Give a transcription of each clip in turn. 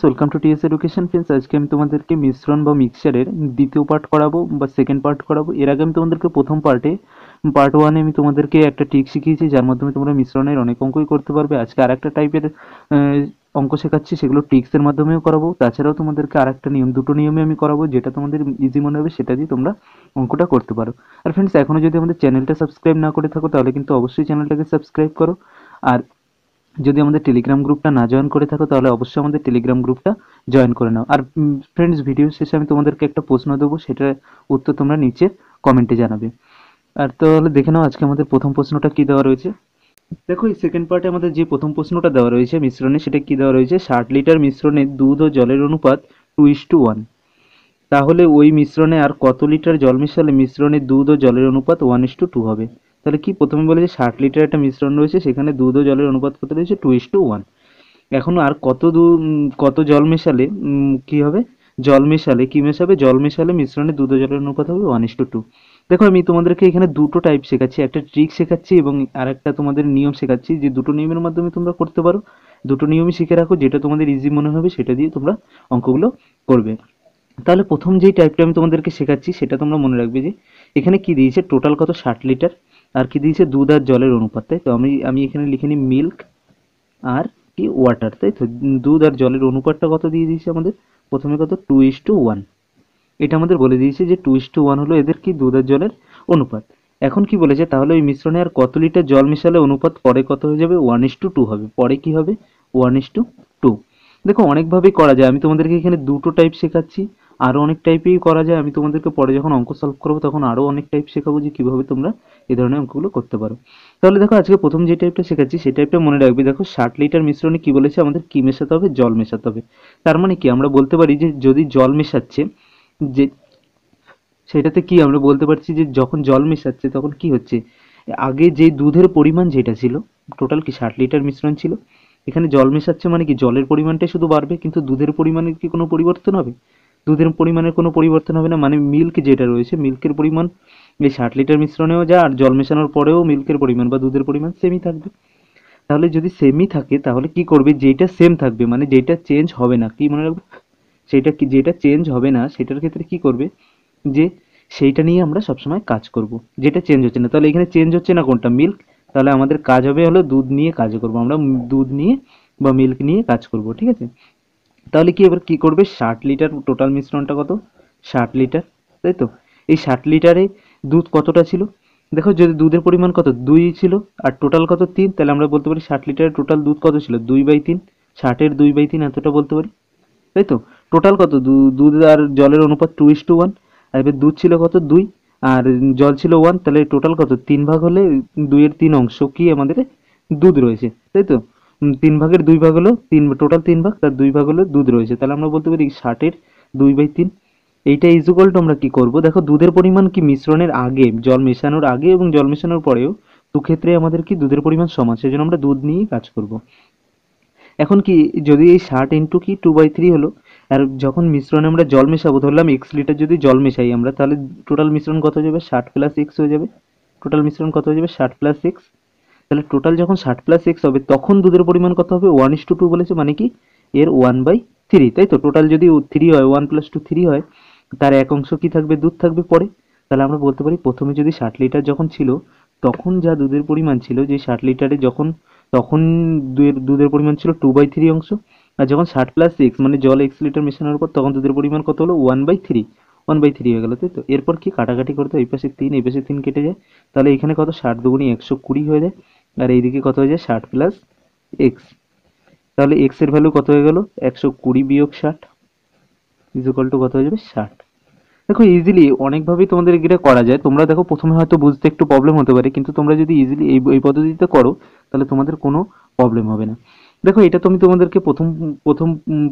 friends welcome to TS education friends আজকে আমি তোমাদেরকে মিশ্রণ বা মিক্সচারের দ্বিতীয় পার্ট করাবো বা সেকেন্ড পার্ট করাবো এর আগে আমি তোমাদেরকে প্রথম পার্টে পার্ট ওয়ানে আমি তোমাদেরকে একটা ট্রিক শিখিয়েছি যার মাধ্যমে তোমরা মিশ্রণের অনেক অঙ্কই করতে পারবে আজকে আর একটা টাইপের অঙ্ক শেখাচ্ছি সেগুলো ট্রিক্সের মাধ্যমেও করাবো তাছাড়াও তোমাদেরকে আর একটা নিয়ম দুটো নিয়মে আমি করাবো যেটা তোমাদের ইজি মনে হবে সেটা দিয়ে তোমরা অঙ্কটা করতে পারো আর ফ্রেন্ডস এখনও যদি আমাদের চ্যানেলটা সাবস্ক্রাইব না করে থাকো তাহলে কিন্তু অবশ্যই চ্যানেলটাকে সাবস্ক্রাইব করো আর যদি আমাদের টেলিগ্রাম গ্রুপটা না জয়েন করে থাকো তাহলে অবশ্যই আমাদের টেলিগ্রাম গ্রুপটা জয়েন করে নাও আর ফ্রেন্ডস ভিডিও শেষে আমি তোমাদেরকে একটা প্রশ্ন দেবো সেটার উত্তর তোমরা নিচে কমেন্টে জানাবে আর তাহলে দেখে নাও আজকে আমাদের প্রথম প্রশ্নটা কি দেওয়া রয়েছে দেখো এই সেকেন্ড পার্টে আমাদের যে প্রথম প্রশ্নটা দেওয়া রয়েছে মিশ্রণে সেটা কি দেওয়া রয়েছে ষাট লিটার মিশ্রণে দুধ ও জলের অনুপাত টু ইস টু ওয়ান তাহলে ওই মিশ্রণে আর কত লিটার জল মিশালে মিশ্রণে দুধ ও জলের অনুপাত ওয়ান ইস টু টু হবে তাহলে কি প্রথমে বলে যে ষাট লিটার একটা মিশ্রণ রয়েছে সেখানে দুধ ও জলের অনুপাত কত রয়েছে টু ইস টু ওয়ান এখন আর কত দু কত জল মেশালে কি হবে জল মেশালে কি মেশাবে জল মেশালে মিশ্রণে দুধ ও জলের অনুপাত হবে ওয়ান ইস টু টু দেখো আমি তোমাদেরকে এখানে দুটো টাইপ শেখাচ্ছি একটা ট্রিক শেখাচ্ছি এবং আরেকটা তোমাদের নিয়ম শেখাচ্ছি যে দুটো নিয়মের মাধ্যমে তোমরা করতে পারো দুটো নিয়মই শিখে রাখো যেটা তোমাদের ইজি মনে হবে সেটা দিয়ে তোমরা অঙ্কগুলো করবে তাহলে প্রথম যেই টাইপটা আমি তোমাদেরকে শেখাচ্ছি সেটা তোমরা মনে রাখবে যে এখানে কি দিয়েছে টোটাল কত ষাট লিটার আর কি দিয়েছে দুধ আর জলের অনুপাত তাই তো আমি আমি এখানে লিখে নিই মিল্ক আর কি ওয়াটার তাই তো দুধ আর জলের অনুপাতটা কত দিয়ে দিয়েছে আমাদের প্রথমে কত টু ইস টু ওয়ান এটা আমাদের বলে দিয়েছে যে টু ইস টু ওয়ান হলো এদের কি দুধ আর জলের অনুপাত এখন কি বলেছে তাহলে ওই মিশ্রণে আর কত লিটার জল মিশালে অনুপাত পরে কত হয়ে যাবে ওয়ান ইস টু টু হবে পরে কি হবে ওয়ান ইস টু টু দেখো অনেকভাবেই করা যায় আমি তোমাদেরকে এখানে দুটো টাইপ শেখাচ্ছি আরও অনেক টাইপেই করা যায় আমি তোমাদেরকে পরে যখন অঙ্ক সলভ করবো তখন আরও অনেক টাইপ শেখাবো যে কীভাবে তোমরা এ ধরনের অঙ্কগুলো করতে পারো তাহলে দেখো আজকে প্রথম যে টাইপটা শেখাচ্ছি সেই টাইপটা মনে রাখবে দেখো ষাট লিটার মিশ্রণে কী বলেছে আমাদের কী মেশাতে হবে জল মেশাতে হবে তার মানে কি আমরা বলতে পারি যে যদি জল মেশাচ্ছে যে সেটাতে কি আমরা বলতে পারছি যে যখন জল মেশাচ্ছে তখন কি হচ্ছে আগে যে দুধের পরিমাণ যেটা ছিল টোটাল কি ষাট লিটার মিশ্রণ ছিল এখানে জল মেশাচ্ছে মানে কি জলের পরিমাণটাই শুধু বাড়বে কিন্তু দুধের পরিমাণের কি কোনো পরিবর্তন হবে দুধের পরিমাণের কোনো পরিবর্তন হবে না মানে মিল্ক যেটা রয়েছে মিল্কের পরিমাণ এই ষাট লিটার মিশ্রণেও যা আর জল মেশানোর পরেও মিল্কের পরিমাণ বা দুধের পরিমাণ সেমই থাকবে তাহলে যদি সেমই থাকে তাহলে কি করবে যেটা সেম থাকবে মানে যেটা চেঞ্জ হবে না কি মনে রাখবে সেটা কি যেটা চেঞ্জ হবে না সেটার ক্ষেত্রে কি করবে যে সেইটা নিয়ে আমরা সবসময় কাজ করব যেটা চেঞ্জ হচ্ছে না তাহলে এখানে চেঞ্জ হচ্ছে না কোনটা মিল্ক তাহলে আমাদের কাজ হবে হলো দুধ নিয়ে কাজ করব আমরা দুধ নিয়ে বা মিল্ক নিয়ে কাজ করব ঠিক আছে তাহলে কি এবার কি করবে ষাট লিটার টোটাল মিশ্রণটা কত ষাট লিটার তাই তো এই ষাট লিটারে দুধ কতটা ছিল দেখো যদি দুধের পরিমাণ কত দুই ছিল আর টোটাল কত তিন তাহলে আমরা বলতে পারি ষাট লিটারের টোটাল দুধ কত ছিল দুই বাই তিন ষাটের দুই বাই তিন এতটা বলতে পারি তাই তো টোটাল কত দুধ আর জলের অনুপাত টু ইস টু ওয়ান আর এবার দুধ ছিল কত দুই আর জল ছিল ওয়ান তাহলে টোটাল কত তিন ভাগ হলে দুইয়ের তিন অংশ কি আমাদের দুধ রয়েছে তাই তো তিন ভাগের দুই ভাগ হলো তিন টোটাল তিন ভাগ তার দুই ভাগ হলো দুধ রয়েছে তাহলে আমরা বলতে পারি ষাটের দুই বাই তিন এইটা ইজুগল টু আমরা কি করবো দেখো দুধের পরিমাণ কি মিশ্রণের আগে জল মেশানোর আগে এবং জল মেশানোর পরেও দুক্ষেত্রে আমাদের কি দুধের পরিমাণ সমান সেই জন্য আমরা দুধ নিয়েই কাজ করব এখন কি যদি এই ষাট ইন্টু কি টু বাই থ্রি হলো আর যখন মিশ্রণে আমরা জল মেশাবো ধরলাম এক্স লিটার যদি জল মেশাই আমরা তাহলে টোটাল মিশ্রণ কত হয়ে যাবে ষাট প্লাস এক্স হয়ে যাবে টোটাল মিশ্রণ কত হয়ে যাবে ষাট প্লাস এক্স তাহলে টোটাল যখন ষাট প্লাস এক্স হবে তখন দুধের পরিমাণ কত হবে ওয়ান ইস টু টু বলেছে মানে কি এর ওয়ান বাই থ্রি তাই তো টোটাল যদি থ্রি হয় ওয়ান প্লাস টু থ্রি হয় তার এক অংশ কি থাকবে দুধ থাকবে পরে তাহলে আমরা বলতে পারি প্রথমে যদি ষাট লিটার যখন ছিল তখন যা দুধের পরিমাণ ছিল যে ষাট লিটারে যখন তখন দুধের পরিমাণ ছিল টু বাই থ্রি অংশ আর যখন ষাট প্লাস এক্স মানে জল এক্স লিটার মেশানোর পর তখন দুধের পরিমাণ কত হলো one by three one by three হয়ে গেল তাই তো এরপর কি কাটাকাটি করতে এই পাশে তিন এই পাশে তিন কেটে যায় তাহলে এখানে কত ষাট দুগুণি একশো কুড়ি হয়ে যায় আর এইদিকে কত হয়ে যায় ষাট প্লাস এক্স তাহলে এক্স এর ভ্যালু কত হয়ে গেল একশো কুড়ি বিয়োগ ষাট ইজিকাল টু কত হয়ে যাবে ষাট দেখো ইজিলি অনেকভাবেই তোমাদের এটা করা যায় তোমরা দেখো প্রথমে হয়তো বুঝতে একটু প্রবলেম হতে পারে কিন্তু তোমরা যদি ইজিলি এই এই পদ্ধতিতে করো তাহলে তোমাদের কোনো প্রবলেম হবে না দেখো এটা তো আমি তোমাদেরকে প্রথম প্রথম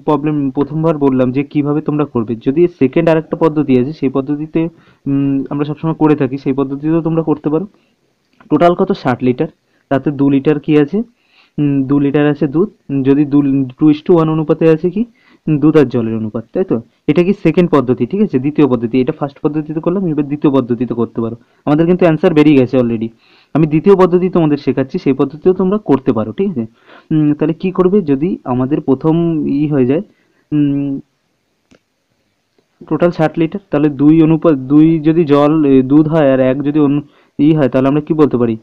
প্রবলেম প্রথমবার বললাম যে কিভাবে তোমরা করবে যদি সেকেন্ড আরেকটা পদ্ধতি আছে সেই পদ্ধতিতে আমরা সবসময় করে থাকি সেই পদ্ধতিতেও তোমরা করতে পারো টোটাল কত ষাট লিটার তাতে দু লিটার কি আছে দু লিটার আছে দুধ যদি দু টু ইস টু ওয়ান অনুপাতে আছে কি দুধ আর জলের অনুপাত তাই তো এটা কি সেকেন্ড পদ্ধতি ঠিক আছে দ্বিতীয় পদ্ধতি এটা ফার্স্ট পদ্ধতিতে করলাম এবার দ্বিতীয় পদ্ধতিতে করতে পারো আমাদের কিন্তু অ্যান্সার বেরিয়ে গেছে অলরেডি আমি দ্বিতীয় পদ্ধতি তোমাদের শেখাচ্ছি সেই পদ্ধতিও তোমরা করতে পারো ঠিক আছে তাহলে কি করবে যদি আমাদের প্রথম ই হয়ে যায় টোটাল ষাট লিটার তাহলে দুই অনুপাত দুই যদি জল দুধ হয় আর এক যদি ই হয় তাহলে আমরা কি বলতে পারি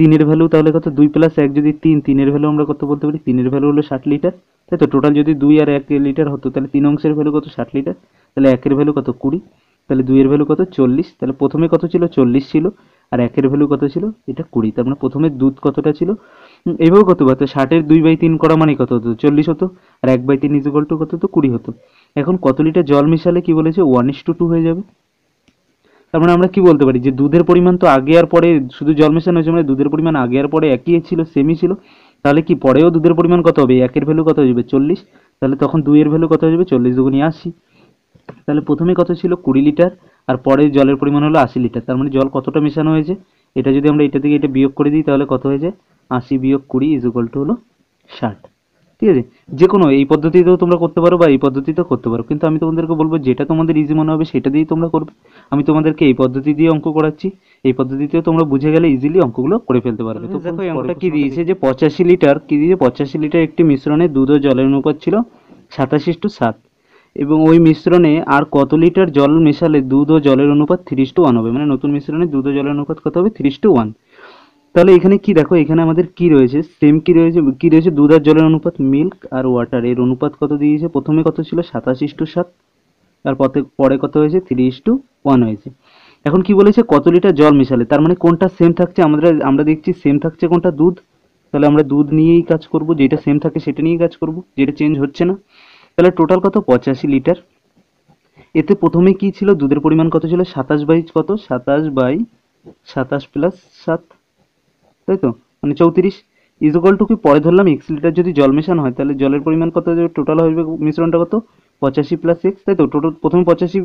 তিনের ভ্যালু তাহলে কত দুই প্লাস এক যদি তিন তিনের ভ্যালু আমরা কত বলতে পারি তিনের ভ্যালু হলো ষাট লিটার তাই তো টোটাল যদি দুই আর এক লিটার হতো তাহলে তিন অংশের ভ্যালু কত ষাট লিটার তাহলে একের ভ্যালু কত কুড়ি তাহলে দুইয়ের ভ্যালু কত চল্লিশ তাহলে প্রথমে কত ছিল চল্লিশ ছিল আর একের ভ্যালু কত ছিল এটা কুড়ি তার মানে প্রথমে দুধ কতটা ছিল এইভাবে কত হতো ষাটের দুই বাই তিন করা মানে কত হতো চল্লিশ হতো আর এক বাই তিন ইজুগল টু কত হতো কুড়ি হতো এখন কত লিটার জল মিশালে কি বলেছে ওয়ান ইস টু টু হয়ে যাবে তার মানে আমরা কি বলতে পারি যে দুধের পরিমাণ তো আগে আর পরে শুধু জল মেশানো হয়েছে মানে দুধের পরিমাণ আগে আর পরে একই ছিল সেমই ছিল তাহলে কি পরেও দুধের পরিমাণ কত হবে একের ভ্যালু কত হয়ে যাবে চল্লিশ তাহলে তখন দুইয়ের ভ্যালু কত হয়ে যাবে চল্লিশ দুগুনি আশি তাহলে প্রথমে কত ছিল কুড়ি লিটার আর পরে জলের পরিমাণ হলো আশি লিটার তার মানে জল কতটা মেশানো হয়েছে এটা যদি আমরা এটা থেকে এটা বিয়োগ করে দিই তাহলে কত হয়েছে আশি বিয়োগ কুড়ি ইজ ইকুয়াল টু হলো ষাট ঠিক আছে যে কোনো এই পদ্ধতিতেও তোমরা করতে পারো বা এই পদ্ধতিতেও করতে পারো কিন্তু আমি তোমাদেরকে বলবো যেটা তোমাদের ইজি মনে হবে সেটা দিয়েই তোমরা করবে আমি তোমাদেরকে এই পদ্ধতি দিয়ে অঙ্ক করাচ্ছি এই পদ্ধতিতেও তোমরা বুঝে গেলে ইজিলি অঙ্কগুলো করে ফেলতে পারবে তো দেখো অঙ্কটা কি দিয়েছে যে পঁচাশি লিটার কি দিয়ে পঁচাশি লিটার একটি মিশ্রণে দুধ ও জলের অনুপাত ছিল সাতাশি টু সাত এবং ওই মিশ্রণে আর কত লিটার জল মেশালে দুধ ও জলের অনুপাত থ্রিস টু ওয়ান হবে মানে নতুন মিশ্রণে দুধ ও জলের অনুপাত কত হবে থ্রিস টু ওয়ান তাহলে এখানে কি দেখো এখানে আমাদের কি রয়েছে সেম কি রয়েছে কি রয়েছে দুধ আর জলের অনুপাত মিল্ক আর ওয়াটার এর অনুপাত কত দিয়েছে প্রথমে কত ছিল সাতাশ ইস্টু সাত আর পথে পরে কত হয়েছে থ্রি ইস্টু ওয়ান হয়েছে এখন কি বলেছে কত লিটার জল মিশালে তার মানে কোনটা সেম থাকছে আমাদের আমরা দেখছি সেম থাকছে কোনটা দুধ তাহলে আমরা দুধ নিয়েই কাজ করব যেটা সেম থাকে সেটা নিয়েই কাজ করব যেটা চেঞ্জ হচ্ছে না তাহলে টোটাল কত পঁচাশি লিটার এতে প্রথমে কি ছিল দুধের পরিমাণ কত ছিল সাতাশ বাই কত সাতাশ বাই সাতাশ প্লাস সাত তাই তো মানে চৌত্রিশ ইজোকাল টু কি পরে ধরলাম এক্স লিটার যদি জল মেশানো হয় তাহলে জলের পরিমাণ কত যাবে টোটাল হবে মিশ্রণটা কত পঁচাশি প্লাস এক্স তাই তো টোটাল প্রথমে পঁচাশি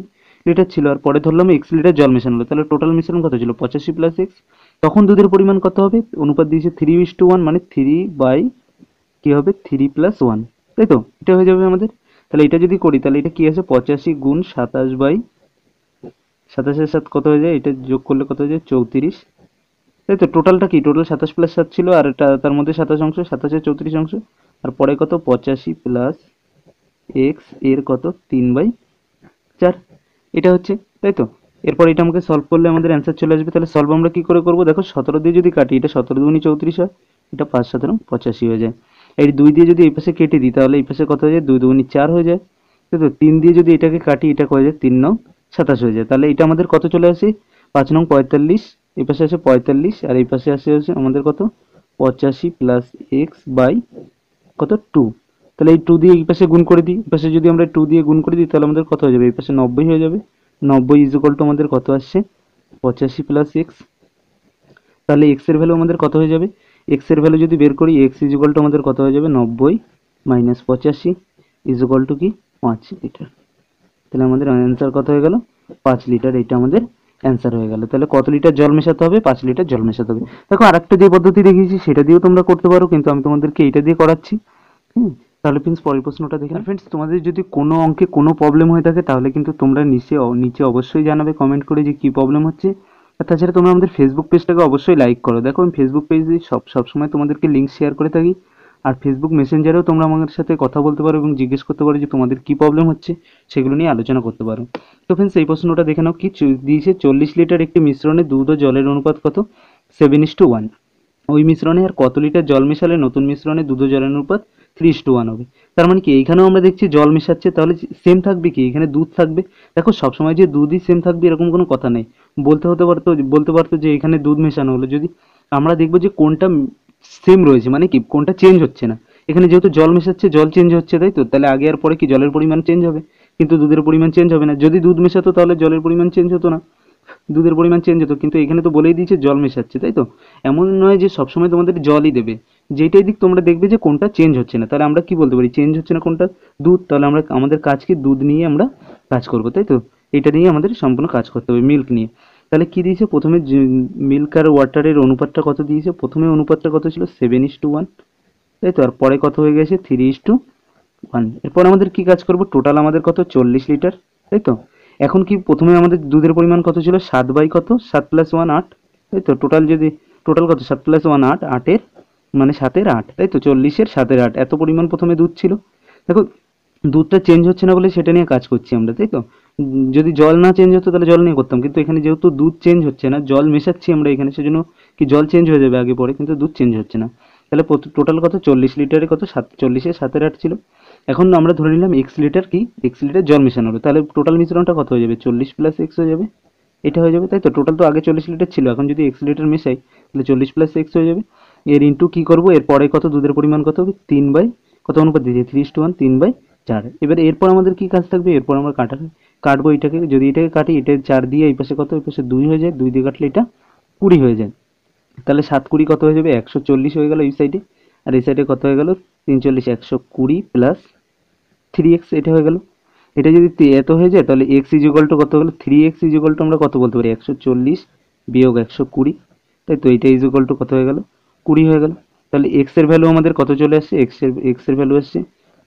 লিটার ছিল আর পরে ধরলাম এক্স লিটার জল মেশানো হলো তাহলে টোটাল মিশ্রণ কত ছিল পঁচাশি প্লাস এক্স তখন দুধের পরিমাণ কত হবে অনুপাত দিয়েছে থ্রি ইস টু ওয়ান মানে থ্রি বাই কী হবে থ্রি প্লাস ওয়ান তাই তো এটা হয়ে যাবে আমাদের তাহলে এটা যদি করি তাহলে এটা কি আছে পঁচাশি গুণ সাতাশ বাই সাতাশের সাথে কত হয়ে যায় এটা যোগ করলে কত হয়ে যায় চৌত্রিশ তাই তো টোটালটা কি টোটাল সাতাশ প্লাস সাত ছিল আর এটা তার মধ্যে সাতাশ অংশ সাতাশে চৌত্রিশ অংশ আর পরে কত পঁচাশি প্লাস এক্স এর কত তিন বাই চার এটা হচ্ছে তাই তো এরপর এটা আমাকে সলভ করলে আমাদের অ্যান্সার চলে আসবে তাহলে সলভ আমরা কি করে করব দেখো সতেরো দিয়ে যদি কাটি এটা সতেরো দুগুণি চৌত্রিশ হয় এটা পাঁচ সতেরো পঁচাশি হয়ে যায় এই দুই দিয়ে যদি এই পাশে কেটে দিই তাহলে এই পাশে কত হয়ে যায় দুই দুগুণি চার হয়ে যায় তাই তো তিন দিয়ে যদি এটাকে কাটি এটা হয়ে যায় তিন নং সাতাশ হয়ে যায় তাহলে এটা আমাদের কত চলে আসে পাঁচ নং পঁয়তাল্লিশ এই পাশে আছে পঁয়তাল্লিশ আর এই পাশে আসে হচ্ছে আমাদের কত পঁচাশি প্লাস এক্স বাই কত টু তাহলে এই টু দিয়ে এই পাশে গুণ করে দিই এই পাশে যদি আমরা টু দিয়ে গুণ করে দিই তাহলে আমাদের কত হয়ে যাবে এই পাশে নব্বই হয়ে যাবে নব্বই ইজিকল টু আমাদের কত আসছে পঁচাশি প্লাস এক্স তাহলে এক্সের ভ্যালু আমাদের কত হয়ে যাবে এক্সের ভ্যালু যদি বের করি এক্স ইজিকল টু আমাদের কত হয়ে যাবে নব্বই মাইনাস পঁচাশি ইজিকল টু কি পাঁচ লিটার তাহলে আমাদের অ্যান্সার কত হয়ে গেল পাঁচ লিটার এটা আমাদের অ্যান্সার হয়ে গেল তাহলে কত লিটার জল মেশাতে হবে পাঁচ লিটার জল মেশাতে হবে দেখো আরেকটা যে পদ্ধতি দেখিয়েছি সেটা দিয়েও তোমরা করতে পারো কিন্তু আমি তোমাদেরকে এইটা দিয়ে করাচ্ছি হুম তাহলে ফ্রেন্ডস পরের প্রশ্নটা দেখে ফ্রেন্ডস তোমাদের যদি কোনো অঙ্কে কোনো প্রবলেম হয়ে থাকে তাহলে কিন্তু তোমরা নিচে নিচে অবশ্যই জানাবে কমেন্ট করে যে কী প্রবলেম হচ্ছে আর তাছাড়া তোমরা আমাদের ফেসবুক পেজটাকে অবশ্যই লাইক করো দেখো আমি ফেসবুক পেজে সব সবসময় তোমাদেরকে লিঙ্ক শেয়ার করে থাকি আর ফেসবুক মেসেঞ্জারেও তোমরা আমাদের সাথে কথা বলতে পারো এবং জিজ্ঞেস করতে পারো যে তোমাদের কী প্রবলেম হচ্ছে সেগুলো নিয়ে আলোচনা করতে পারো তো ফ্রেন্ডস এই প্রশ্নটা দেখে নাও কি দিয়েছে চল্লিশ লিটার একটি মিশ্রণে দুধ ও জলের অনুপাত কত সেভেন ইস টু ওয়ান ওই মিশ্রণে আর কত লিটার জল মেশালে নতুন মিশ্রণে দুধ ও জলের অনুপাত থ্রি ইস টু ওয়ান হবে তার মানে কি এইখানেও আমরা দেখছি জল মেশাচ্ছে তাহলে সেম থাকবে কি এখানে দুধ থাকবে দেখো সবসময় যে দুধই সেম থাকবে এরকম কোনো কথা নেই বলতে হতে পারতো বলতে পারতো যে এখানে দুধ মেশানো হলো যদি আমরা দেখবো যে কোনটা সেম রয়েছে মানে কি কোনটা চেঞ্জ হচ্ছে না এখানে যেহেতু জল মেশাচ্ছে জল চেঞ্জ হচ্ছে তাই তো তাহলে আগে আর পরে কি জলের পরিমাণ চেঞ্জ হবে কিন্তু দুধের পরিমাণ চেঞ্জ হবে না যদি দুধ মেশাতো তাহলে জলের পরিমাণ চেঞ্জ হতো না দুধের পরিমাণ চেঞ্জ হতো কিন্তু এখানে তো বলেই দিয়েছে জল মেশাচ্ছে তাই তো এমন নয় যে সবসময় তোমাদের জলই দেবে যেটাই দিক তোমরা দেখবে যে কোনটা চেঞ্জ হচ্ছে না তাহলে আমরা কি বলতে পারি চেঞ্জ হচ্ছে না কোনটা দুধ তাহলে আমরা আমাদের কাজকে দুধ নিয়ে আমরা কাজ করবো তাই তো এটা নিয়ে আমাদের সম্পূর্ণ কাজ করতে হবে মিল্ক নিয়ে তাহলে কি দিয়েছে প্রথমে মিল্ক আর ওয়াটারের অনুপাতটা কত দিয়েছে প্রথমে অনুপাতটা কত ছিল সেভেন ইস টু ওয়ান তাই তো আর পরে কত হয়ে গেছে থ্রি ইস টু ওয়ান এরপর আমাদের কি কাজ করব টোটাল আমাদের কত চল্লিশ লিটার তাই তো এখন কি প্রথমে আমাদের দুধের পরিমাণ কত ছিল সাত বাই কত সাত প্লাস ওয়ান আট তাই তো টোটাল যদি টোটাল কত সাত প্লাস ওয়ান আট আটের মানে সাতের আট তাই তো চল্লিশের সাতের আট এত পরিমাণ প্রথমে দুধ ছিল দেখো দুধটা চেঞ্জ হচ্ছে না বলে সেটা নিয়ে কাজ করছি আমরা তাই তো যদি জল না চেঞ্জ হতো তাহলে জল নিয়ে করতাম কিন্তু এখানে যেহেতু দুধ চেঞ্জ হচ্ছে না জল মেশাচ্ছি আমরা এখানে সেজন্য কি জল চেঞ্জ হয়ে যাবে আগে পরে কিন্তু দুধ চেঞ্জ হচ্ছে না তাহলে টোটাল কত চল্লিশ লিটারে কত সাত চল্লিশে সাতের আট ছিল এখন আমরা ধরে নিলাম এক্স লিটার কি এক্স লিটার জল মেশানো হবে তাহলে টোটাল মিশ্রণটা কত হয়ে যাবে চল্লিশ প্লাস এক্স হয়ে যাবে এটা হয়ে যাবে তাই তো টোটাল তো আগে চল্লিশ লিটার ছিল এখন যদি এক্স লিটার মেশাই তাহলে চল্লিশ প্লাস এক্স হয়ে যাবে এর ইন্টু কী করবো এরপরে কত দুধের পরিমাণ কত হবে তিন বাই কত অনুপাত দিয়েছে থ্রি টু ওয়ান তিন বাই চার এবার এরপর আমাদের কী কাজ থাকবে এরপর আমার কাটার কাটবো এটাকে যদি এটাকে কাটি এটা চার দিয়ে এই পাশে কত এই পাশে দুই হয়ে যায় দুই দিয়ে কাটলে এটা কুড়ি হয়ে যায় তাহলে সাত কুড়ি কত হয়ে যাবে একশো চল্লিশ হয়ে গেল এই সাইডে আর এই সাইডে কত হয়ে গেল তিন চল্লিশ একশো কুড়ি প্লাস থ্রি এক্স এটা হয়ে গেল এটা যদি এত হয়ে যায় তাহলে এক্স ইজিকল টু কত গেলো থ্রি এক্স ইজিকল টু আমরা কত বলতে পারি একশো চল্লিশ বিয়োগ একশো কুড়ি তাই তো এইটা ইজিকল টু কত হয়ে গেল কুড়ি হয়ে গেল তাহলে এক্সের ভ্যালু আমাদের কত চলে আসছে এক্সের এক্সের ভ্যালু আসছে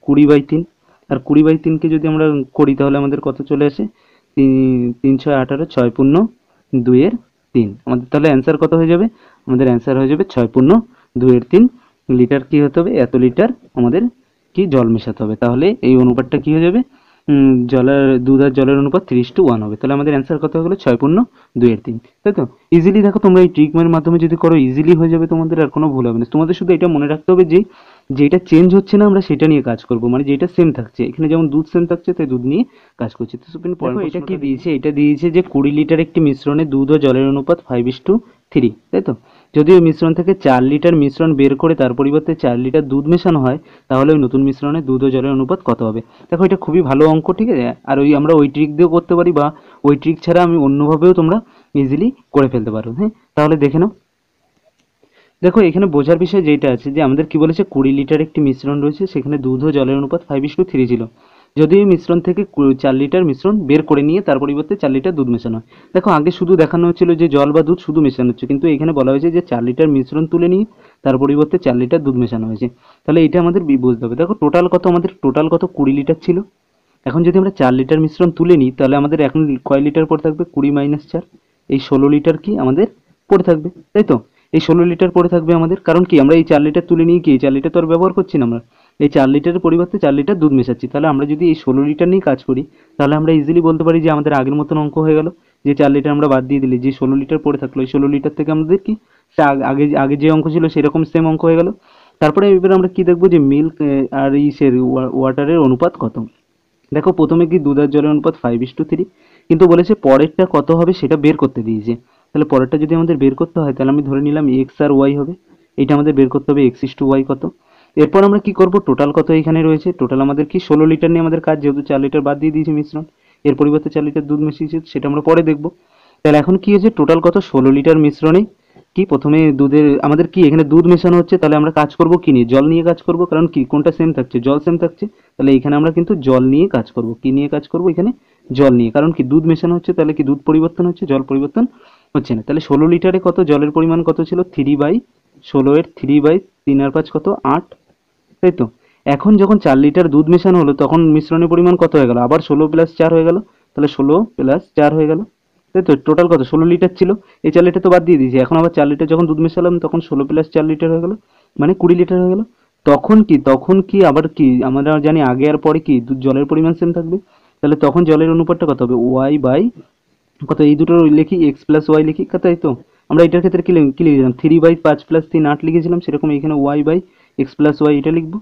কুড়ি বাই তিন আর কুড়ি বাই তিনকে যদি আমরা করি তাহলে আমাদের কত চলে আসে তিন ছয় আঠারো ছয় পূর্ণ দুইয়ের তিন আমাদের তাহলে অ্যান্সার কত হয়ে যাবে আমাদের অ্যান্সার হয়ে যাবে ছয় পূর্ণ দুইয়ের তিন লিটার কি হতে হবে এত লিটার আমাদের কি জল মেশাতে হবে তাহলে এই অনুপাতটা কি হয়ে যাবে জলের দুধ আর জলের অনুপাত থ্রিস টু ওয়ান হবে তাহলে আমাদের অ্যান্সার কত হয়ে গেলো ছয় পূর্ণ দুইয়ের তিন তাই তো ইজিলি দেখো তোমরা এই ট্রিকমের মাধ্যমে যদি করো ইজিলি হয়ে যাবে তোমাদের আর কোনো ভুল হবে না তোমাদের শুধু এটা মনে রাখতে হবে যে যেটা চেঞ্জ হচ্ছে না আমরা সেটা নিয়ে কাজ করব মানে যেটা সেম থাকছে এখানে যেমন দুধ সেম থাকছে তাই দুধ নিয়ে কাজ করছি তো সুপ্রিম পয়েন্ট এটা কি দিয়েছে এটা দিয়েছে যে কুড়ি লিটার একটি মিশ্রণে দুধ ও জলের অনুপাত ফাইভ ইস টু থ্রি তাই তো যদি ওই মিশ্রণ থেকে চার লিটার মিশ্রণ বের করে তার পরিবর্তে চার লিটার দুধ মেশানো হয় তাহলে ওই নতুন মিশ্রণে দুধ ও জলের অনুপাত কত হবে দেখো এটা খুবই ভালো অঙ্ক ঠিক আছে আর ওই আমরা ওই ট্রিক দিয়েও করতে পারি বা ওই ট্রিক ছাড়া আমি অন্যভাবেও তোমরা ইজিলি করে ফেলতে পারো হ্যাঁ তাহলে দেখে নাও দেখো এখানে বোঝার বিষয় যেটা আছে যে আমাদের কি বলেছে কুড়ি লিটার একটি মিশ্রণ রয়েছে সেখানে দুধ ও জলের অনুপাত ফাইভ ইস টু থ্রি ছিল যদি এই মিশ্রণ থেকে চার লিটার মিশ্রণ বের করে নিয়ে তার পরিবর্তে চার লিটার দুধ মেশানো হয় দেখো আগে শুধু দেখানো হচ্ছিল যে জল বা দুধ শুধু মেশানো হচ্ছে কিন্তু এখানে বলা হয়েছে যে চার লিটার মিশ্রণ তুলে নিয়ে তার পরিবর্তে চার লিটার দুধ মেশানো হয়েছে তাহলে এটা আমাদের বুঝতে হবে দেখো টোটাল কত আমাদের টোটাল কত কুড়ি লিটার ছিল এখন যদি আমরা চার লিটার মিশ্রণ তুলে নিই তাহলে আমাদের এখন কয় লিটার পরে থাকবে কুড়ি মাইনাস চার এই ষোলো লিটার কি আমাদের পড়ে থাকবে তাই তো এই ষোলো লিটার পরে থাকবে আমাদের কারণ কি আমরা এই চার লিটার তুলে নিয়ে কি এই চার লিটার তো আর ব্যবহার করছি না আমরা এই চার লিটারের পরিবর্তে চার লিটার দুধ মেশাচ্ছি তাহলে আমরা যদি এই ষোলো লিটার নিয়ে কাজ করি তাহলে আমরা ইজিলি বলতে পারি যে আমাদের আগের মতন অঙ্ক হয়ে গেল যে চার লিটার আমরা বাদ দিয়ে দিলি যে ষোলো লিটার পড়ে থাকলো এই ষোলো লিটার থেকে আমাদের কি আগে আগে যে অঙ্ক ছিল সেরকম সেম অঙ্ক হয়ে গেল তারপরে এবার আমরা কি দেখবো যে মিল্ক আর ইসের ওয়াটারের অনুপাত কত দেখো প্রথমে কি দুধ আর জলের অনুপাত ফাইভ ইস টু থ্রি কিন্তু বলেছে পরেরটা কত হবে সেটা বের করতে দিয়েছে তাহলে পরেরটা যদি আমাদের বের করতে হয় তাহলে আমি ধরে নিলাম এক্স আর ওয়াই হবে এটা আমাদের বের করতে হবে এক্স ইস টু ওয়াই কত এরপর আমরা কি করব টোটাল কত এখানে রয়েছে টোটাল আমাদের কি ষোলো লিটার নিয়ে আমাদের কাজ যেহেতু চার লিটার বাদ দিয়ে দিয়েছি মিশ্রণ এর পরিবর্তে চার লিটার দুধ মিশিয়েছি সেটা আমরা পরে দেখব তাহলে এখন কি হয়েছে টোটাল কত ষোলো লিটার মিশ্রণে কি প্রথমে দুধের আমাদের কি এখানে দুধ মেশানো হচ্ছে তাহলে আমরা কাজ করব কি নিয়ে জল নিয়ে কাজ করব কারণ কি কোনটা সেম থাকছে জল সেম থাকছে তাহলে এখানে আমরা কিন্তু জল নিয়ে কাজ করব কি নিয়ে কাজ করব এখানে জল নিয়ে কারণ কি দুধ মেশানো হচ্ছে তাহলে কি দুধ পরিবর্তন হচ্ছে জল পরিবর্তন হচ্ছে না তাহলে ষোলো লিটারে কত জলের পরিমাণ কত ছিল থ্রি বাই ষোলো এর থ্রি বাই তিন আর পাঁচ কত আট তাই তো এখন যখন চার লিটার দুধ মেশানো হলো তখন মিশ্রণের পরিমাণ কত হয়ে গেল আবার ষোলো প্লাস চার হয়ে গেল তাহলে ষোলো প্লাস চার হয়ে গেল তাই তো টোটাল কত ষোলো লিটার ছিল এই চার লিটার তো বাদ দিয়ে দিয়েছি এখন আবার চার লিটার যখন দুধ মেশালাম তখন ষোলো প্লাস চার লিটার হয়ে গেল মানে কুড়ি লিটার হয়ে গেল তখন কি তখন কি আবার কি আমরা জানি আগে আর পরে কি জলের পরিমাণ সেম থাকবে তাহলে তখন জলের অনুপাতটা কত হবে ওয়াই বাই কত এই দুটো লিখি এক্স প্লাস ওয়াই লিখি তাই তো আমরা এটার ক্ষেত্রে কি কি লিখেছিলাম থ্রি বাই পাঁচ প্লাস তিন আট লিখেছিলাম সেরকম এখানে Y by X plus Y এটা লিখবো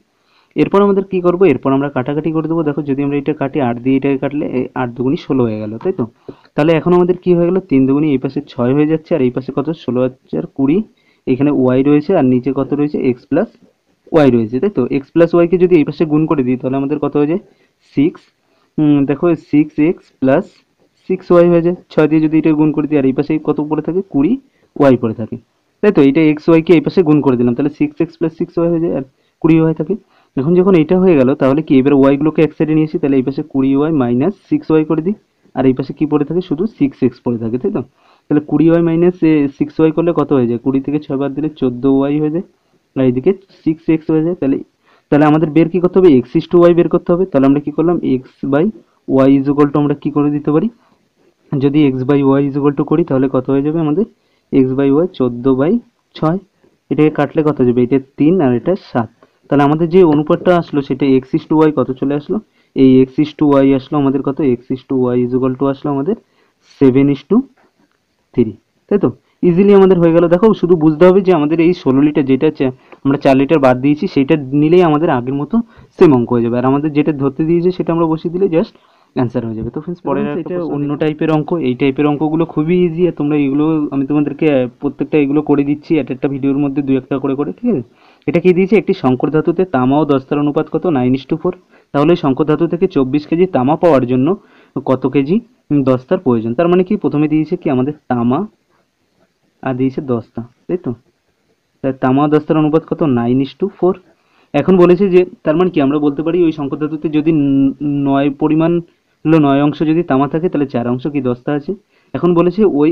এরপর আমাদের কী করবো এরপর আমরা কাটাকাটি করে দেবো দেখো যদি আমরা এটা কাটি আট দিয়ে এটাকে কাটলে আট দুগুনি ষোলো হয়ে গেল তাই তো তাহলে এখন আমাদের কি হয়ে গেলো তিন দুগুনি এই পাশে ছয় হয়ে যাচ্ছে আর এই পাশে কত ষোলো হাজার কুড়ি এখানে ওয়াই রয়েছে আর নিচে কত রয়েছে এক্স প্লাস ওয়াই রয়েছে তাই তো এক্স প্লাস ওয়াইকে যদি এই পাশে গুণ করে দিই তাহলে আমাদের কত হয়ে যায় সিক্স দেখো six X plus six Y হয়ে যায় ছয় দিয়ে যদি এটা গুণ করে দিই আর এই পাশে কত পড়ে থাকে কুড়ি ওয়াই পড়ে থাকে তাই তো এটা এক্স ওয়াইকে এই পাশে গুণ করে দিলাম তাহলে six X plus six Y হয়ে যায় আর কুড়ি ওয়াই থাকে এখন যখন এটা হয়ে গেল তাহলে কি এবার ওয়াইগুলোকে এক সাইডে নিয়েছি তাহলে এই পাশে কুড়ি ওয়াই মাইনাস সিক্স ওয়াই করে দিই আর এই পাশে কী পড়ে থাকে শুধু সিক্স এক্স পড়ে থাকে তাই তো তাহলে কুড়ি ওয়াই মাইনাস সিক্স ওয়াই করলে কত হয়ে যায় কুড়ি থেকে ছয় বার দিলে চোদ্দো ওয়াই হয়ে যায় আর এইদিকে সিক্স এক্স হয়ে যায় তাহলে তাহলে আমাদের বের কী করতে হবে এক্স ইস টু ওয়াই বের করতে হবে তাহলে আমরা কী করলাম এক্স বাই ওয়াই ইজ আমরা কী করে দিতে পারি যদি X by Y equal to করি তাহলে কত হয়ে যাবে আমাদের এক্স বাই ওয়াই চোদ্দো বাই ছয় এটাকে কাটলে কত যাবে এটা তিন আর এটা সাত তাহলে আমাদের যে অনুপাতটা আসলো সেটা এক্স ইস টু ওয়াই কত চলে আসলো এই এক্স ইস টু ওয়াই আসলো আমাদের কত X is to Y equal to আসলো আমাদের সেভেন ইস টু থ্রি তাই তো ইজিলি আমাদের হয়ে গেল দেখো শুধু বুঝতে হবে যে আমাদের এই ষোলো লিটার যেটা আমরা চার লিটার বাদ দিয়েছি সেটা নিলেই আমাদের আগের মতো সেম অঙ্ক হয়ে যাবে আর আমাদের যেটা ধরতে দিয়েছে সেটা আমরা বসিয়ে দিলে জাস্ট অ্যান্সার হয়ে যাবে তো ফ্রেন্ডস পরের এটা অন্য টাইপের অঙ্ক এই টাইপের অঙ্কগুলো খুবই ইজি আর তোমরা এগুলো আমি তোমাদেরকে প্রত্যেকটা এগুলো করে দিচ্ছি এক একটা ভিডিওর মধ্যে দু একটা করে করে ঠিক আছে এটা কি দিয়েছে একটি শঙ্কর ধাতুতে তামা ও দস্তার অনুপাত কত নাইন ইস টু ফোর তাহলে শঙ্কর ধাতু থেকে চব্বিশ কেজি তামা পাওয়ার জন্য কত কেজি দস্তার প্রয়োজন তার মানে কি প্রথমে দিয়েছে কি আমাদের তামা আর দিয়েছে দস্তা তাই তো তামা দস্তার অনুপাত কত নাইন ইস টু ফোর এখন বলেছে যে তার মানে কি আমরা বলতে পারি ওই শঙ্কর ধাতুতে যদি নয় পরিমাণ হলো নয় অংশ যদি তামা থাকে তাহলে চার অংশ কি দস্তা আছে এখন বলেছে ওই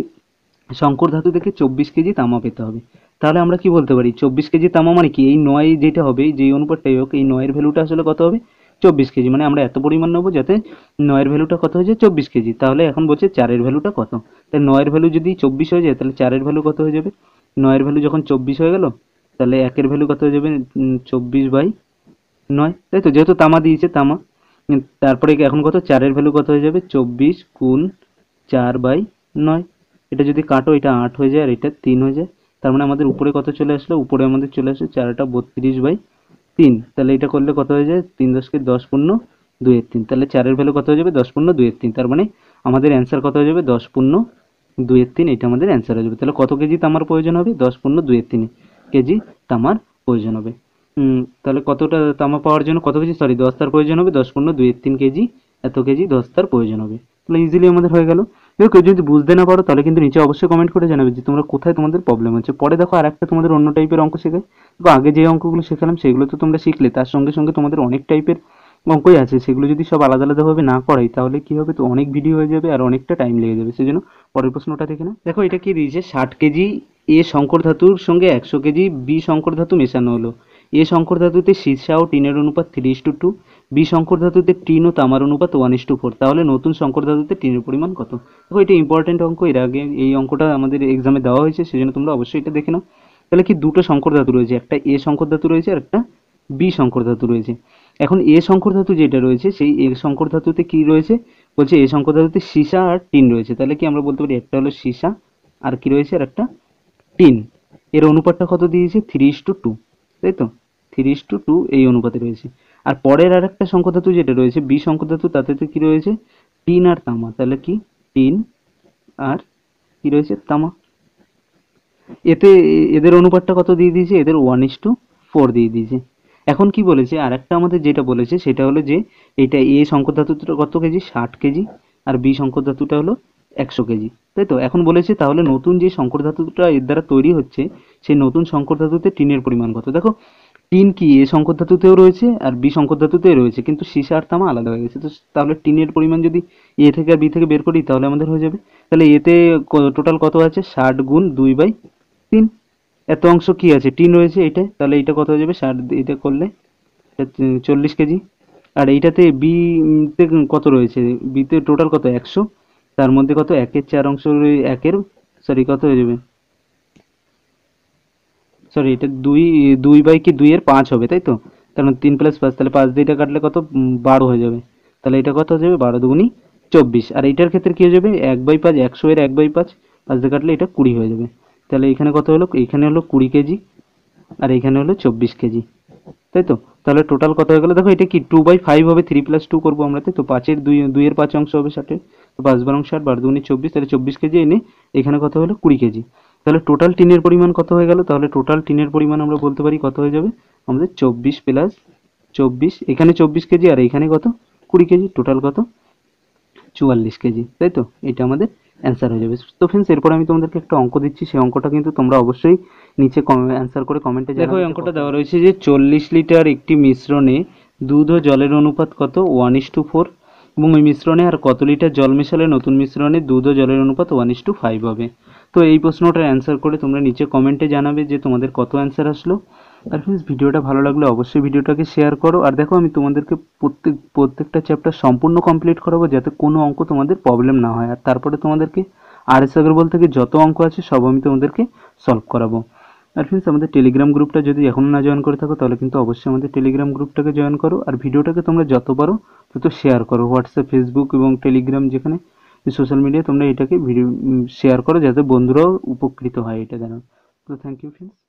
শঙ্কর ধাতু থেকে চব্বিশ কেজি তামা পেতে হবে তাহলে আমরা কি বলতে পারি চব্বিশ কেজি তামা মানে কি এই নয় যেটা হবে যেই অনুপাতটাই হোক এই নয়ের ভ্যালুটা আসলে কত হবে চব্বিশ কেজি মানে আমরা এত পরিমাণ নেবো যাতে নয়ের ভ্যালুটা কত হয়ে যায় চব্বিশ কেজি তাহলে এখন বলছে চারের ভ্যালুটা কত তাই নয়ের ভ্যালু যদি চব্বিশ হয়ে যায় তাহলে চারের ভ্যালু কত হয়ে যাবে নয়ের ভ্যালু যখন চব্বিশ হয়ে গেল তাহলে একের ভ্যালু কত হয়ে যাবে চব্বিশ বাই নয় তাই তো যেহেতু তামা দিয়েছে তামা তারপরে এখন কত চারের ভ্যালু কত হয়ে যাবে চব্বিশ গুণ চার বাই নয় এটা যদি কাটো এটা আট হয়ে যায় আর এটা তিন হয়ে যায় তার মানে আমাদের উপরে কত চলে আসলো উপরে আমাদের চলে আসলো চারটা বত্রিশ বাই তিন তাহলে এটা করলে কত হয়ে যায় তিন দশকে দশ পূর্ণ দুয়ের তিন তাহলে চারের ভ্যালু কত হয়ে যাবে দশ পূর্ণ দুয়ের তিন তার মানে আমাদের অ্যান্সার কত হয়ে যাবে দশ পূর্ণ দুয়ের তিন এটা আমাদের অ্যান্সার হয়ে যাবে তাহলে কত কেজি তামার প্রয়োজন হবে দশ পূর্ণ দুয়ের তিন কেজি তামার প্রয়োজন হবে তাহলে কতটা তামা পাওয়ার জন্য কত কেজি সরি দস্তার প্রয়োজন হবে দশ পনেরো দুই তিন কেজি এত কেজি দস্তার প্রয়োজন হবে তাহলে ইজিলি আমাদের হয়ে গেল এবার কেউ যদি বুঝতে না পারো তাহলে কিন্তু নিচে অবশ্যই কমেন্ট করে জানাবে যে তোমরা কোথায় তোমাদের প্রবলেম হচ্ছে পরে দেখো আর একটা তোমাদের অন্য টাইপের অঙ্ক শেখায় দেখো আগে যে অঙ্কগুলো শেখালাম সেগুলো তো তোমরা শিখলে তার সঙ্গে সঙ্গে তোমাদের অনেক টাইপের অঙ্কই আছে সেগুলো যদি সব আলাদা আলাদাভাবে না করাই তাহলে কী হবে তো অনেক ভিডিও হয়ে যাবে আর অনেকটা টাইম লেগে যাবে সেই জন্য পরের প্রশ্নটা দেখে না দেখো এটা কি দিয়েছে ষাট কেজি এ শঙ্কর ধাতুর সঙ্গে একশো কেজি বি শঙ্কর ধাতু মেশানো হলো এ শঙ্কর ধাতুতে সীসা ও টিনের অনুপাত three is to two B শঙ্কর ধাতুতে টিন ও তামার অনুপাত ওয়ান ইস টু ফোর তাহলে নতুন শঙ্কর ধাতুতে টিনের পরিমাণ কত দেখো এটা ইম্পর্টেন্ট অঙ্ক এর আগে এই অঙ্কটা আমাদের এক্সামে দেওয়া হয়েছে সেজন্য তোমরা অবশ্যই এটা দেখে নাও তাহলে কি দুটো শঙ্কর ধাতু রয়েছে একটা এ শঙ্কর ধাতু রয়েছে আর একটা বি শঙ্কর ধাতু রয়েছে এখন এ শঙ্কর ধাতু যেটা রয়েছে সেই এ শঙ্কর ধাতুতে কি রয়েছে বলছে এ শঙ্কর ধাতুতে সীসা আর টিন রয়েছে তাহলে কি আমরা বলতে পারি একটা হলো সীসা আর কি রয়েছে আর একটা টিন এর অনুপাতটা কত দিয়েছে থ্রি ইস টু টু তাই তো থ্রি টু টু এই অনুপাতে রয়েছে আর পরের আর একটা সংখ্যাধাতু যেটা রয়েছে বি সংখ্যাধাতু তাতে কি রয়েছে টিন আর তামা তাহলে কি টিন আর কি রয়েছে তামা এতে এদের অনুপাতটা কত দিয়ে দিয়েছে এদের ওয়ান ইস টু ফোর দিয়ে দিয়েছে এখন কি বলেছে আর একটা আমাদের যেটা বলেছে সেটা হলো যে এটা এ সংকধাতুটা কত কেজি ষাট কেজি আর বি সংকধাতুটা হলো একশো কেজি তাই তো এখন বলেছে তাহলে নতুন যে সংকর ধাতুটা এর দ্বারা তৈরি হচ্ছে সেই নতুন সংকর ধাতুতে টিনের পরিমাণ কত দেখো টিন কি এ সংকর ধাতুতেও রয়েছে আর বি সংকর ধাতুতেও রয়েছে কিন্তু সীসা আর তামা আলাদা হয়ে গেছে তো তাহলে টিনের পরিমাণ যদি এ থেকে আর বি থেকে বের করি তাহলে আমাদের হয়ে যাবে তাহলে এতে টোটাল কত আছে ষাট গুণ দুই বাই তিন এত অংশ কি আছে টিন রয়েছে এটা তাহলে এটা কত হয়ে যাবে ষাট এটা করলে চল্লিশ কেজি আর এইটাতে বিতে কত রয়েছে বিতে টোটাল কত একশো তার মধ্যে কত একের চার অংশ একের সরি কত হয়ে যাবে সরি এটা দুই দুই বাই কি দুইয়ের পাঁচ হবে তাই তো কারণ তিন প্লাস পাঁচ তাহলে পাঁচ দিয়ে কাটলে কত বারো হয়ে যাবে তাহলে এটা কত হয়ে যাবে বারো দুগুনি চব্বিশ আর এটার ক্ষেত্রে কী হয়ে যাবে এক বাই পাঁচ একশো এর এক বাই পাঁচ পাঁচ দিয়ে কাটলে এটা কুড়ি হয়ে যাবে তাহলে এখানে কত হলো এখানে হলো কুড়ি কেজি আর এখানে হলো চব্বিশ কেজি তাই তো তাহলে টোটাল কত হয়ে গেলো দেখো এটা কি টু বাই ফাইভ হবে থ্রি প্লাস টু করবো আমরা তো পাঁচের দুই দুইয়ের পাঁচ অংশ হবে ষাটের তো পাঁচ অংশ ষাট বারো দুগুনি চব্বিশ তাহলে চব্বিশ কেজি এনে এখানে কত হলো কুড়ি কেজি তাহলে টোটাল টিনের পরিমাণ কত হয়ে গেল তাহলে টোটাল টিনের পরিমাণ আমরা বলতে পারি কত হয়ে যাবে আমাদের চব্বিশ প্লাস চব্বিশ এখানে চব্বিশ কেজি আর এখানে কত কুড়ি কেজি টোটাল কত চুয়াল্লিশ কেজি তাই তো এটা আমাদের অ্যান্সার হয়ে যাবে তো ফ্রেন্ডস এরপর আমি তোমাদেরকে একটা অঙ্ক দিচ্ছি সেই অঙ্কটা কিন্তু তোমরা অবশ্যই নিচে অ্যান্সার করে কমেন্টে দেখো এই অঙ্কটা দেওয়া রয়েছে যে চল্লিশ লিটার একটি মিশ্রণে দুধ ও জলের অনুপাত কত ওয়ান ইস টু ফোর এবং ওই মিশ্রণে আর কত লিটার জল মেশালে নতুন মিশ্রণে দুধ ও জলের অনুপাত ওয়ান ইস টু ফাইভ হবে তো এই প্রশ্নটার অ্যান্সার করে তোমরা নিচে কমেন্টে জানাবে যে তোমাদের কত অ্যান্সার আসলো আর ফ্রেন্ডস ভিডিওটা ভালো লাগলে অবশ্যই ভিডিওটাকে শেয়ার করো আর দেখো আমি তোমাদেরকে প্রত্যেক প্রত্যেকটা চ্যাপ্টার সম্পূর্ণ কমপ্লিট করাবো যাতে কোনো অঙ্ক তোমাদের প্রবলেম না হয় আর তারপরে তোমাদেরকে আর এস আগরবল থেকে যত অঙ্ক আছে সব আমি তোমাদেরকে সলভ করাবো আর ফ্রেন্ডস আমাদের টেলিগ্রাম গ্রুপটা যদি এখনও না জয়েন করে থাকো তাহলে কিন্তু অবশ্যই আমাদের টেলিগ্রাম গ্রুপটাকে জয়েন করো আর ভিডিওটাকে তোমরা যত পারো তত শেয়ার করো হোয়াটসঅ্যাপ ফেসবুক এবং টেলিগ্রাম যেখানে সোশ্যাল মিডিয়ায় তোমরা এটাকে ভিডিও শেয়ার করো যাতে বন্ধুরাও উপকৃত হয় এটা যেন তো থ্যাংক ইউ ফ্রেন্ডস